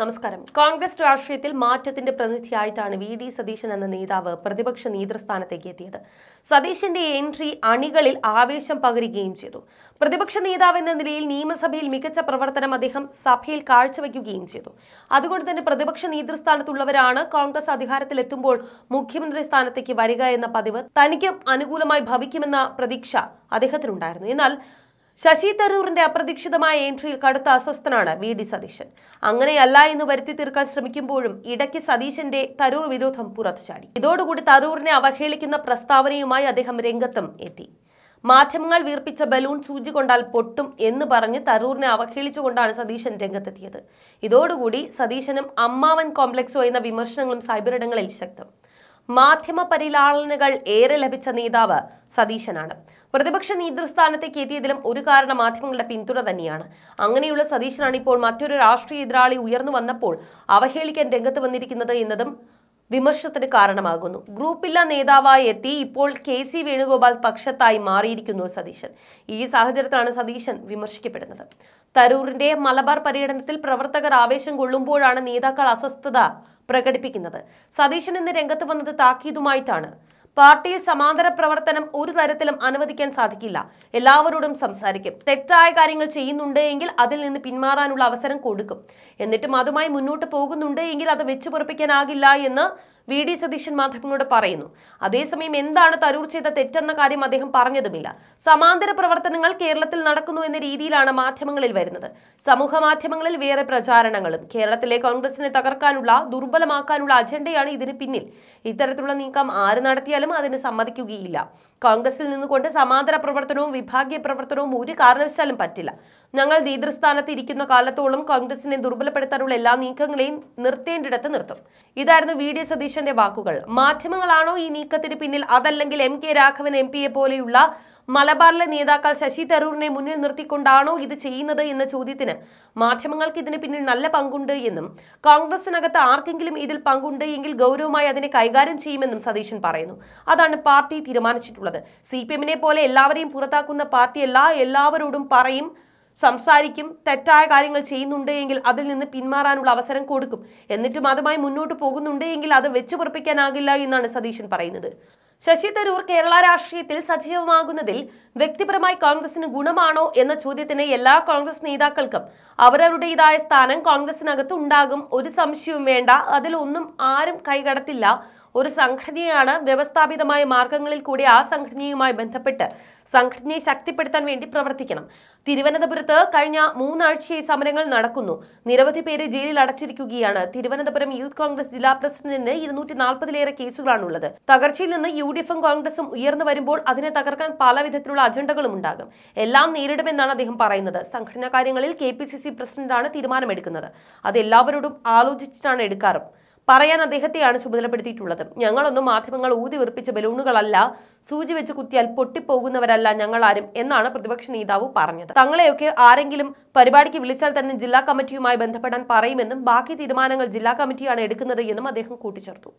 നമസ്കാരം കോൺഗ്രസ് രാഷ്ട്രീയത്തിൽ മാറ്റത്തിന്റെ പ്രതിനിധിയായിട്ടാണ് വി ഡി സതീശൻ എന്ന നേതാവ് പ്രതിപക്ഷ നേതൃസ്ഥാനത്തേക്ക് എത്തിയത് സതീശന്റെ എൻട്രി അണികളിൽ ആവേശം പകരുകയും ചെയ്തു പ്രതിപക്ഷ നേതാവ് എന്ന നിലയിൽ നിയമസഭയിൽ മികച്ച പ്രവർത്തനം അദ്ദേഹം സഭയിൽ കാഴ്ചവെക്കുകയും ചെയ്തു അതുകൊണ്ട് തന്നെ പ്രതിപക്ഷ നേതൃസ്ഥാനത്തുള്ളവരാണ് കോൺഗ്രസ് അധികാരത്തിലെത്തുമ്പോൾ മുഖ്യമന്ത്രി സ്ഥാനത്തേക്ക് വരിക എന്ന പതിവ് തനിക്കും അനുകൂലമായി ഭവിക്കുമെന്ന പ്രതീക്ഷ അദ്ദേഹത്തിനുണ്ടായിരുന്നു എന്നാൽ ശശി തരൂറിന്റെ അപ്രതീക്ഷിതമായ എൻട്രിയിൽ കടുത്ത അസ്വസ്ഥനാണ് വി ഡി സതീശൻ അങ്ങനെയല്ല എന്ന് വരുത്തി തീർക്കാൻ ശ്രമിക്കുമ്പോഴും ഇടയ്ക്ക് സതീശന്റെ തരൂർ വിരോധം പുറത്തു ചാടി ഇതോടുകൂടി തരൂറിനെ അവഹേളിക്കുന്ന പ്രസ്താവനയുമായി അദ്ദേഹം രംഗത്തും എത്തി മാധ്യമങ്ങൾ വീർപ്പിച്ച ബലൂൺ സൂചി കൊണ്ടാൽ പൊട്ടും എന്ന് പറഞ്ഞ് തരൂറിനെ അവഹേളിച്ചുകൊണ്ടാണ് സതീശൻ രംഗത്തെത്തിയത് ഇതോടുകൂടി സതീശനും അമ്മാവൻ കോംപ്ലക്സോ എന്ന വിമർശനങ്ങളും സൈബറിടങ്ങളിൽ ശക്തം മാധ്യമ പരിലാളനകൾ ഏറെ ലഭിച്ച നേതാവ് സതീശനാണ് പ്രതിപക്ഷ നേതൃസ്ഥാനത്തേക്ക് എത്തിയതിലും ഒരു കാരണം മാധ്യമങ്ങളുടെ പിന്തുണ തന്നെയാണ് അങ്ങനെയുള്ള സതീശനാണ് ഇപ്പോൾ മറ്റൊരു രാഷ്ട്രീയ എതിരാളി ഉയർന്നു വന്നപ്പോൾ അവഹേളിക്കാൻ രംഗത്ത് വന്നിരിക്കുന്നത് എന്നതും വിമർശത്തിന് കാരണമാകുന്നു ഗ്രൂപ്പില്ല നേതാവായി എത്തി ഇപ്പോൾ കെ സി വേണുഗോപാൽ പക്ഷത്തായി മാറിയിരിക്കുന്നു സതീശൻ ഈ സാഹചര്യത്തിലാണ് സതീശൻ വിമർശിക്കപ്പെടുന്നത് തരൂറിന്റെ മലബാർ പര്യടനത്തിൽ പ്രവർത്തകർ ആവേശം കൊള്ളുമ്പോഴാണ് നേതാക്കൾ അസ്വസ്ഥത പ്രകടിപ്പിക്കുന്നത് സതീശൻ ഇന്ന് രംഗത്ത് വന്നത് താക്കീതുമായിട്ടാണ് പാർട്ടിയിൽ സമാന്തര പ്രവർത്തനം ഒരു തരത്തിലും അനുവദിക്കാൻ സാധിക്കില്ല എല്ലാവരോടും സംസാരിക്കും തെറ്റായ കാര്യങ്ങൾ ചെയ്യുന്നുണ്ട് എങ്കിൽ അതിൽ നിന്ന് പിന്മാറാനുള്ള അവസരം കൊടുക്കും എന്നിട്ടും അതുമായി മുന്നോട്ട് പോകുന്നുണ്ട് എങ്കിൽ അത് വെച്ചുപുറപ്പിക്കാനാകില്ല എന്ന് വി ഡി സതീശൻ മാധവനോട് പറയുന്നു അതേസമയം എന്താണ് തരൂർ ചെയ്ത തെറ്റെന്ന കാര്യം അദ്ദേഹം പറഞ്ഞതുമില്ല സമാന്തര പ്രവർത്തനങ്ങൾ കേരളത്തിൽ നടക്കുന്നു എന്ന രീതിയിലാണ് മാധ്യമങ്ങളിൽ വരുന്നത് സമൂഹ മാധ്യമങ്ങളിൽ വേറെ പ്രചാരണങ്ങളും കേരളത്തിലെ കോൺഗ്രസിനെ തകർക്കാനുള്ള ദുർബലമാക്കാനുള്ള അജണ്ടയാണ് ഇതിന് പിന്നിൽ ഇത്തരത്തിലുള്ള നീക്കം ആര് നടത്തിയാലും അതിന് സമ്മതിക്കുകയില്ല കോൺഗ്രസിൽ നിന്നുകൊണ്ട് സമാന്തര പ്രവർത്തനവും വിഭാഗീയ പ്രവർത്തനവും ഒരു കാരണവശാലും പറ്റില്ല ഞങ്ങൾ നേതൃസ്ഥാനത്ത് ഇരിക്കുന്ന കാലത്തോളം കോൺഗ്രസിനെ ദുർബലപ്പെടുത്താനുള്ള എല്ലാ നീക്കങ്ങളെയും നിർത്തേണ്ടിടത്ത് നിർത്തും ഇതായിരുന്നു വി ഡി സതീശൻ അധ്യക്ഷന്റെ വാക്കുകൾ മാധ്യമങ്ങളാണോ ഈ നീക്കത്തിന് പിന്നിൽ അതല്ലെങ്കിൽ എം കെ രാഘവൻ എം പിയെ പോലെയുള്ള മലബാറിലെ നേതാക്കൾ ശശി തരൂരിനെ മുന്നിൽ നിർത്തിക്കൊണ്ടാണോ ഇത് ചെയ്യുന്നത് എന്ന ചോദ്യത്തിന് മാധ്യമങ്ങൾക്ക് ഇതിന് പിന്നിൽ നല്ല പങ്കുണ്ട് എന്നും കോൺഗ്രസിനകത്ത് ആർക്കെങ്കിലും ഇതിൽ പങ്കുണ്ട് എങ്കിൽ ഗൗരവമായി അതിനെ കൈകാര്യം ചെയ്യുമെന്നും സതീശൻ പറയുന്നു അതാണ് പാർട്ടി തീരുമാനിച്ചിട്ടുള്ളത് സി പോലെ എല്ലാവരെയും പുറത്താക്കുന്ന പാർട്ടിയല്ല എല്ലാവരോടും പറയും സംസാരിക്കും തെറ്റായ കാര്യങ്ങൾ ചെയ്യുന്നുണ്ട് എങ്കിൽ അതിൽ നിന്ന് പിന്മാറാനുള്ള അവസരം കൊടുക്കും എന്നിട്ടും അതുമായി മുന്നോട്ട് പോകുന്നുണ്ട് എങ്കിൽ അത് പുറപ്പിക്കാനാകില്ല എന്നാണ് സതീശൻ പറയുന്നത് ശശി തരൂർ കേരള രാഷ്ട്രീയത്തിൽ സജീവമാകുന്നതിൽ വ്യക്തിപരമായി കോൺഗ്രസിന് ഗുണമാണോ എന്ന ചോദ്യത്തിന് എല്ലാ കോൺഗ്രസ് നേതാക്കൾക്കും അവരവരുടേതായ സ്ഥാനം കോൺഗ്രസിനകത്ത് ഉണ്ടാകും ഒരു സംശയവും വേണ്ട അതിലൊന്നും ആരും കൈകടത്തില്ല ഒരു സംഘടനയാണ് വ്യവസ്ഥാപിതമായ മാർഗങ്ങളിൽ കൂടി ആ സംഘടനയുമായി ബന്ധപ്പെട്ട് സംഘടനയെ ശക്തിപ്പെടുത്താൻ വേണ്ടി പ്രവർത്തിക്കണം തിരുവനന്തപുരത്ത് കഴിഞ്ഞ മൂന്നാഴ്ചയായി സമരങ്ങൾ നടക്കുന്നു നിരവധി പേര് ജയിലിൽ അടച്ചിരിക്കുകയാണ് തിരുവനന്തപുരം യൂത്ത് കോൺഗ്രസ് ജില്ലാ പ്രസിഡന്റിന് ഇരുന്നൂറ്റി നാൽപ്പതിലേറെ കേസുകളാണുള്ളത് തകർച്ചയിൽ നിന്ന് യു ഡി എഫും കോൺഗ്രസും ഉയർന്നു വരുമ്പോൾ അതിനെ തകർക്കാൻ പല വിധത്തിലുള്ള അജണ്ടകളും ഉണ്ടാകും എല്ലാം നേരിടുമെന്നാണ് അദ്ദേഹം പറയുന്നത് സംഘടനാ കാര്യങ്ങളിൽ കെ പി സി സി പ്രസിഡന്റാണ് തീരുമാനമെടുക്കുന്നത് അത് എല്ലാവരോടും ആലോചിച്ചിട്ടാണ് എടുക്കാറും പറയാൻ അദ്ദേഹത്തെയാണ് ചുമതലപ്പെടുത്തിയിട്ടുള്ളത് ഞങ്ങളൊന്നും മാധ്യമങ്ങൾ ഊതി വിറപ്പിച്ച ബലൂണുകളല്ല സൂചി വെച്ച് കുത്തിയാൽ പൊട്ടിപ്പോകുന്നവരല്ല ആരും എന്നാണ് പ്രതിപക്ഷ നേതാവ് പറഞ്ഞത് തങ്ങളെയൊക്കെ ആരെങ്കിലും പരിപാടിക്ക് വിളിച്ചാൽ തന്നെ ജില്ലാ കമ്മിറ്റിയുമായി ബന്ധപ്പെടാൻ പറയുമെന്നും ബാക്കി തീരുമാനങ്ങൾ ജില്ലാ കമ്മിറ്റിയാണ് എടുക്കുന്നത് എന്നും അദ്ദേഹം കൂട്ടിച്ചേർത്തു